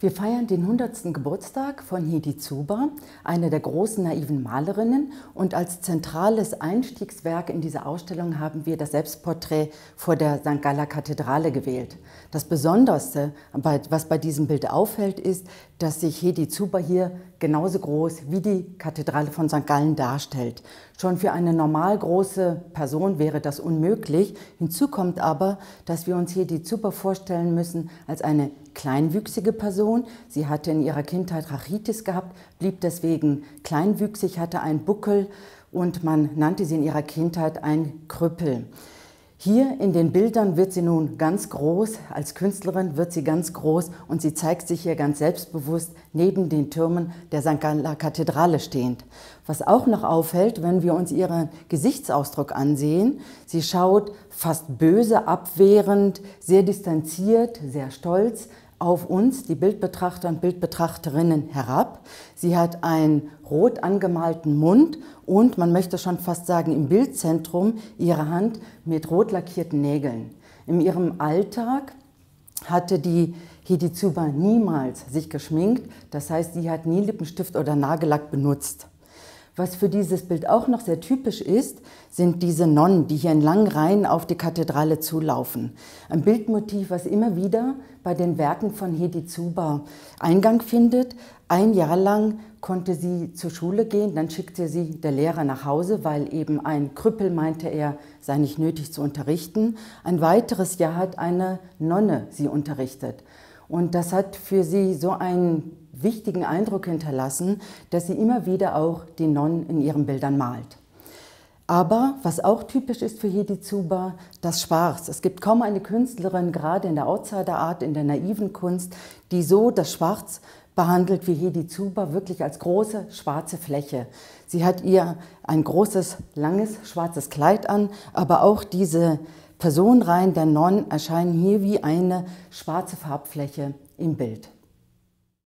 Wir feiern den 100. Geburtstag von Hedi Zuba, einer der großen naiven Malerinnen. Und als zentrales Einstiegswerk in diese Ausstellung haben wir das Selbstporträt vor der St. Galler Kathedrale gewählt. Das Besonderste, was bei diesem Bild auffällt, ist, dass sich Hedi Zuba hier genauso groß wie die Kathedrale von St. Gallen darstellt. Schon für eine normal große Person wäre das unmöglich. Hinzu kommt aber, dass wir uns hier die Super vorstellen müssen als eine kleinwüchsige Person. Sie hatte in ihrer Kindheit Rachitis gehabt, blieb deswegen kleinwüchsig, hatte einen Buckel und man nannte sie in ihrer Kindheit ein Krüppel. Hier in den Bildern wird sie nun ganz groß, als Künstlerin wird sie ganz groß und sie zeigt sich hier ganz selbstbewusst neben den Türmen der St. Gala Kathedrale stehend. Was auch noch auffällt, wenn wir uns ihren Gesichtsausdruck ansehen, sie schaut fast böse, abwehrend, sehr distanziert, sehr stolz, auf uns, die Bildbetrachter und Bildbetrachterinnen, herab. Sie hat einen rot angemalten Mund und, man möchte schon fast sagen, im Bildzentrum ihre Hand mit rot lackierten Nägeln. In ihrem Alltag hatte die Hidizuba niemals sich geschminkt, das heißt, sie hat nie Lippenstift oder Nagellack benutzt. Was für dieses Bild auch noch sehr typisch ist, sind diese Nonnen, die hier in langen Reihen auf die Kathedrale zulaufen. Ein Bildmotiv, was immer wieder bei den Werken von Hedi Zuba Eingang findet. Ein Jahr lang konnte sie zur Schule gehen, dann schickte sie der Lehrer nach Hause, weil eben ein Krüppel, meinte er, sei nicht nötig zu unterrichten. Ein weiteres Jahr hat eine Nonne sie unterrichtet. Und das hat für sie so einen wichtigen Eindruck hinterlassen, dass sie immer wieder auch die Nonnen in ihren Bildern malt. Aber was auch typisch ist für Jedizuba, das Schwarz. Es gibt kaum eine Künstlerin, gerade in der Outsider-Art, in der naiven Kunst, die so das Schwarz behandelt wie Hedizuba wirklich als große schwarze Fläche. Sie hat ihr ein großes, langes, schwarzes Kleid an, aber auch diese Personenreihen der Nonnen erscheinen hier wie eine schwarze Farbfläche im Bild.